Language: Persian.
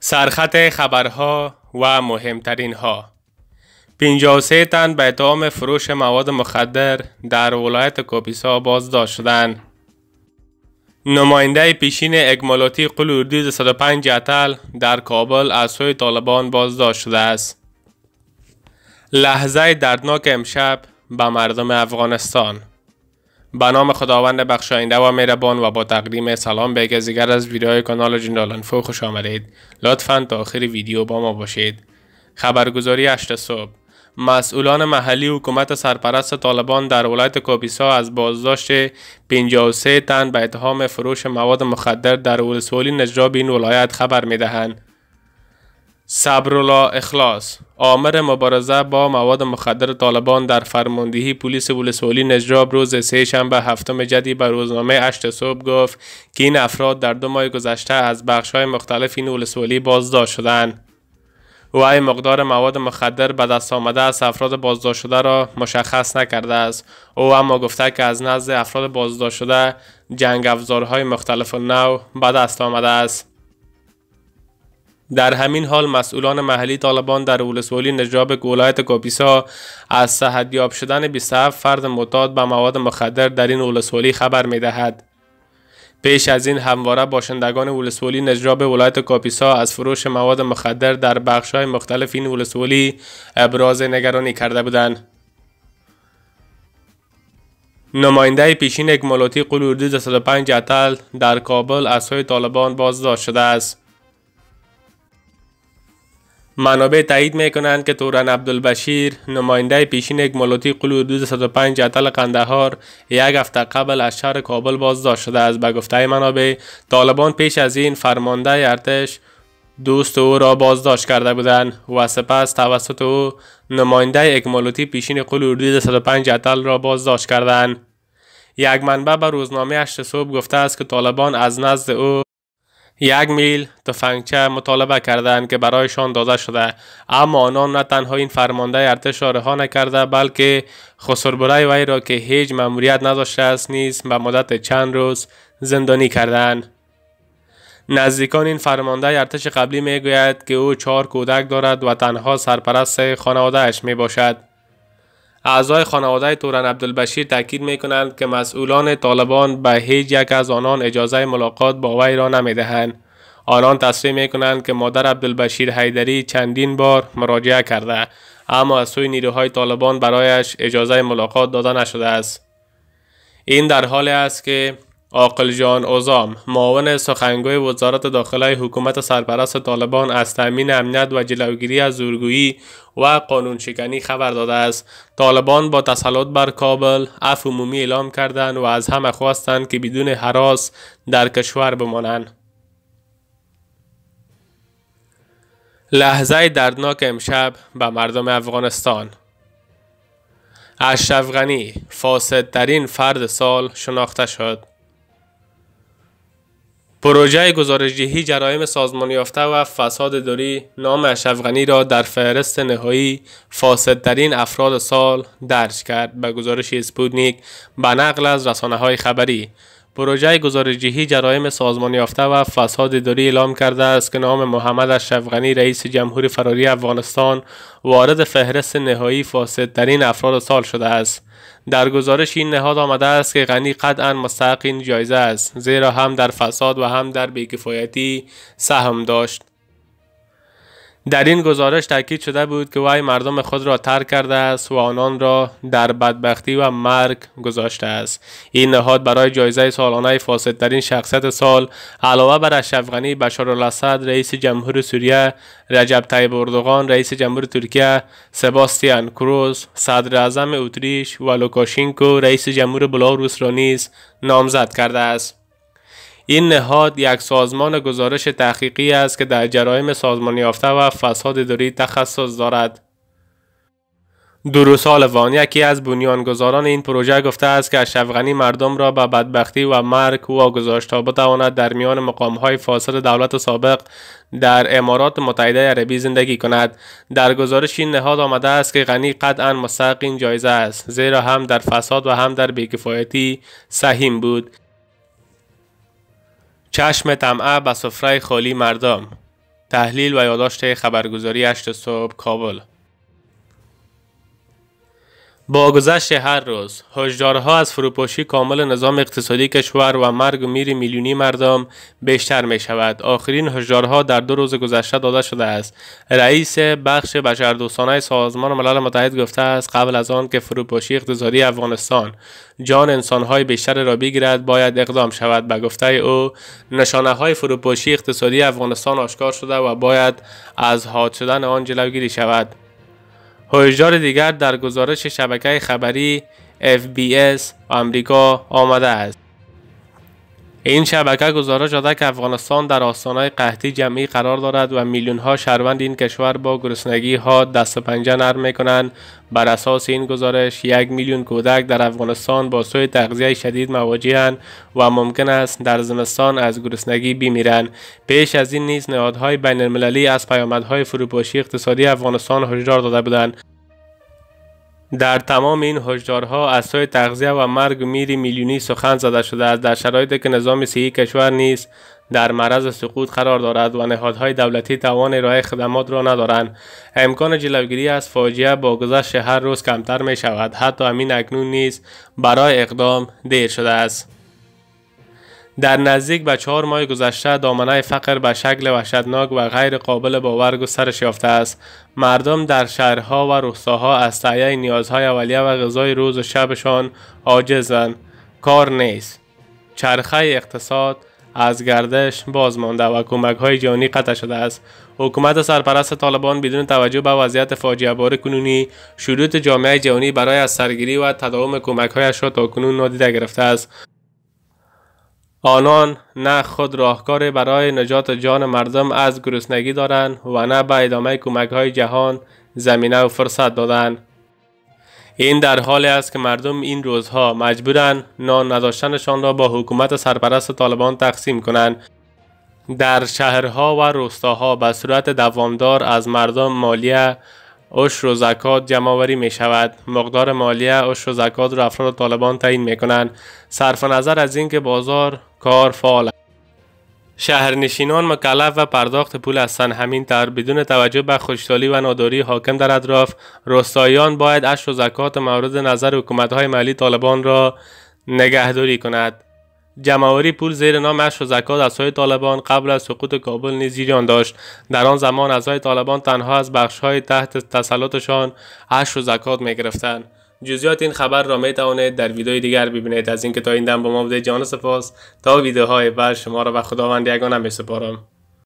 سرخط خبرها و مهمترین ها 53 تن به اتهام فروش مواد مخدر در ولایت کاپیسا بازداشت شدند. نماینده پیشین اگمالاتی قل اردی 105 در کابل از سوی طالبان بازداشت شده است. لحظه دردناک امشب به مردم افغانستان به نام خداوند بخشاینده و مهربان و با تقدیم سلام به گزیگر از ویدیوهای کانال جنرال انفو خوش آمدید لطفا تا آخر ویدیو با ما باشید خبرگزاری 8 صبح مسئولان محلی حکومت سرپرست طالبان در ولایت کوبیسا از بازداشت 53 تن به اتهام فروش مواد مخدر در ولسوالی نجراب این ولایت خبر میدهند صبر اخلاص آمر مبارزه با مواد مخدر طالبان در فرماندهی پلیس ولسوالی نجراب روز سه شنبه هفتم جدی به روزنامه اشت صبح گفت که این افراد در دو ماه گذشته از بخش های مختلف این ولسوالی بازداشت شدند و ای مقدار مواد مخدر به دست آمده از افراد بازداشت شده را مشخص نکرده است او اما گفته که از نزد افراد بازداشت شده جنگ افزارهای مختلف و نو به دست آمده است در همین حال مسئولان محلی طالبان در ولسوالی نجاب ولایت کاپیسا از سهدیاب شدن 27 فرد متاد به مواد مخدر در این ولسوالی خبر می دهد. پیش از این همواره باشندگان ولسوالی نجاب ولایت کاپیسا از فروش مواد مخدر در های مختلف این ولسوالی ابراز نگرانی کرده بودند. نماینده پیشین اکمالاتی قلوردی 205 اتل در کابل از سوی طالبان بازداشت شده است. منابع تایید میکنند که توران عبدالبشیر نماینده پیشین یک ملوتی قلو 205 جتل قندهار یک هفته قبل از شهر کابل بازداشت شده است به گفته منابع طالبان پیش از این فرمانده ارتش دوست او را بازداشت کرده بودند و سپس توسط او نماینده اکمالوتی پیشین قول اردوی 105 را بازداشت کردند یک منبع به روزنامه 8 صبح گفته است که طالبان از نزد او یک میل تفنگچه مطالبه کردن که برایشان داده شده اما آنان نه تنها این فرمانده ارتش را رها نکرده بلکه خسربرای وی را که هیچ مأموریت نداشته است نیز به مدت چند روز زندانی کردند نزدیکان این فرمانده ارتش قبلی میگوید که او چهار کودک دارد و تنها سرپرست خانوادهاش می باشد اعضای خانواده تورن عبدالبشیر تاکید میکنند که مسئولان طالبان به هیچ یک از آنان اجازه ملاقات با وی را نمی دهند. آنان تصریح می که مادر عبدالبشیر حیدری چندین بار مراجعه کرده اما از سوی نیروهای طالبان برایش اجازه ملاقات داده نشده است. این در حالی است که آقل جان اوزام معاون سخنگوی وزارت داخلی حکومت سرپرست طالبان از تامین امنیت و جلوگیری از زورگویی و قانون شکنی خبر داده است طالبان با تسلط بر کابل اف عمومی اعلام کردند و از همه خواستند که بدون حراس در کشور بمانند لحظه دردناک امشب به مردم افغانستان اشرف غنی فاسدترین فرد سال شناخته شد پروژه گزارشدهی جرایم سازمان یافته و فساد داری نام اشرف را در فهرست نهایی فاسدترین افراد سال درج کرد به گزارش اسپوتنیک به نقل از رسانه های خبری پروژه گزارجیهی جرایم سازمان یافته و فساد اداری اعلام کرده است که نام محمد اشرفغنی رئیس جمهوری فراری افغانستان وارد فهرست نهایی فاسدترین افراد سال شده است در گزارش این نهاد آمده است که غنی قطعا مستحق این جایزه است زیرا هم در فساد و هم در بیکفایتی سهم داشت در این گزارش تاکید شده بود که وی مردم خود را ترک کرده است و آنان را در بدبختی و مرگ گذاشته است این نهاد برای جایزه سالانه فاسدترین شخصیت سال علاوه بر اشرف غنی الاسد رئیس جمهور سوریه رجب طیب اردوغان رئیس جمهور ترکیه سباستیان کروز صدر اعظم اتریش و لوکاشینکو رئیس جمهور بلاروس را نیز نامزد کرده است این نهاد یک سازمان گزارش تحقیقی است که در جرایم سازمان یافته و فساد اداری تخصص دارد دروسال یکی از بنیانگذاران این پروژه گفته است که اشرفغنی مردم را به بدبختی و مرگ واگذاشت تا بتواند در میان مقامهای فاسد دولت سابق در امارات متحده عربی زندگی کند در گزارش این نهاد آمده است که غنی قطعا مستحق این جایزه است زیرا هم در فساد و هم در بیکفایتی سهیم بود چشم طمعه به سفره خالی مردم تحلیل و یادداشت خبرگزاری 8 صبح کابل با گذشت هر روز هشدارها از فروپاشی کامل نظام اقتصادی کشور و مرگ و میلیونی مردم بیشتر می شود آخرین هشدارها در دو روز گذشته داده شده است رئیس بخش بشردوستانه سازمان ملل متحد گفته است قبل از آن که فروپاشی اقتصادی افغانستان جان انسانهای بیشتر را بگیرد باید اقدام شود به گفته او نشانه های فروپاشی اقتصادی افغانستان آشکار شده و باید از حاد شدن آن جلوگیری شود هویجار دیگر در گزارش شبکه خبری FBS آمریکا آمده است. این شبکه گزارش داده که افغانستان در آستانه قحطی جمعی قرار دارد و میلیون ها شهروند این کشور با گرسنگی ها دست پنجه نرم می کنند بر اساس این گزارش یک میلیون کودک در افغانستان با سوی تغذیه شدید مواجهند و ممکن است در زمستان از گرسنگی بمیرند پیش از این نیز نهادهای بین المللی از پیامدهای فروپاشی اقتصادی افغانستان هشدار داده بودند در تمام این هشدارها از سوی تغذیه و مرگ میری میلیونی سخن زده شده است در شرایطی که نظام صحی کشور نیست در معرض سقوط قرار دارد و نهادهای دولتی توان ارائه خدمات را ندارند امکان جلوگیری از فاجعه با گذشت هر روز کمتر می شود حتی همین اکنون نیز برای اقدام دیر شده است در نزدیک به چهار ماه گذشته دامنه فقر به شکل وحشتناک و غیر قابل باور گسترش یافته است مردم در شهرها و روستاها از تهیه نیازهای اولیه و غذای روز و شبشان عاجزند کار نیست چرخه اقتصاد از گردش باز مانده و کمک های جانی قطع شده است حکومت سرپرست طالبان بدون توجه به وضعیت فاجعه بار کنونی شروط جامعه جهانی برای از سرگیری و تداوم کمک هایش را تا کنون نادیده گرفته است آنان نه خود راهکار برای نجات جان مردم از گرسنگی دارند و نه به ادامه کمک های جهان زمینه و فرصت دادند. این در حالی است که مردم این روزها مجبورن نان نداشتنشان را با حکومت سرپرست طالبان تقسیم کنند. در شهرها و روستاها به صورت دوامدار از مردم مالیه عشر و زکات جمعآوری می شود مقدار مالیه عشر و زکات را افراد طالبان تعیین می کنند صرف نظر از اینکه بازار کار فعال شهرنشینان مکلف و پرداخت پول هستند همین تر بدون توجه به خوشحالی و ناداری حاکم در اطراف روستاییان باید اشر و زکات مورد نظر های محلی طالبان را نگهداری کند جمعوری پول زیر نام اشر و زکات از های طالبان قبل از سقوط کابل نیز داشت در آن زمان از های طالبان تنها از بخش های تحت تسلطشان اش و زکات گرفتند، جزئیات این خبر را می توانید در ویدیوی دیگر ببینید از اینکه تا این دم با ما بوده جان سپاس تا ویدیوهای بعد شما را به خداوند یگانه می سپارم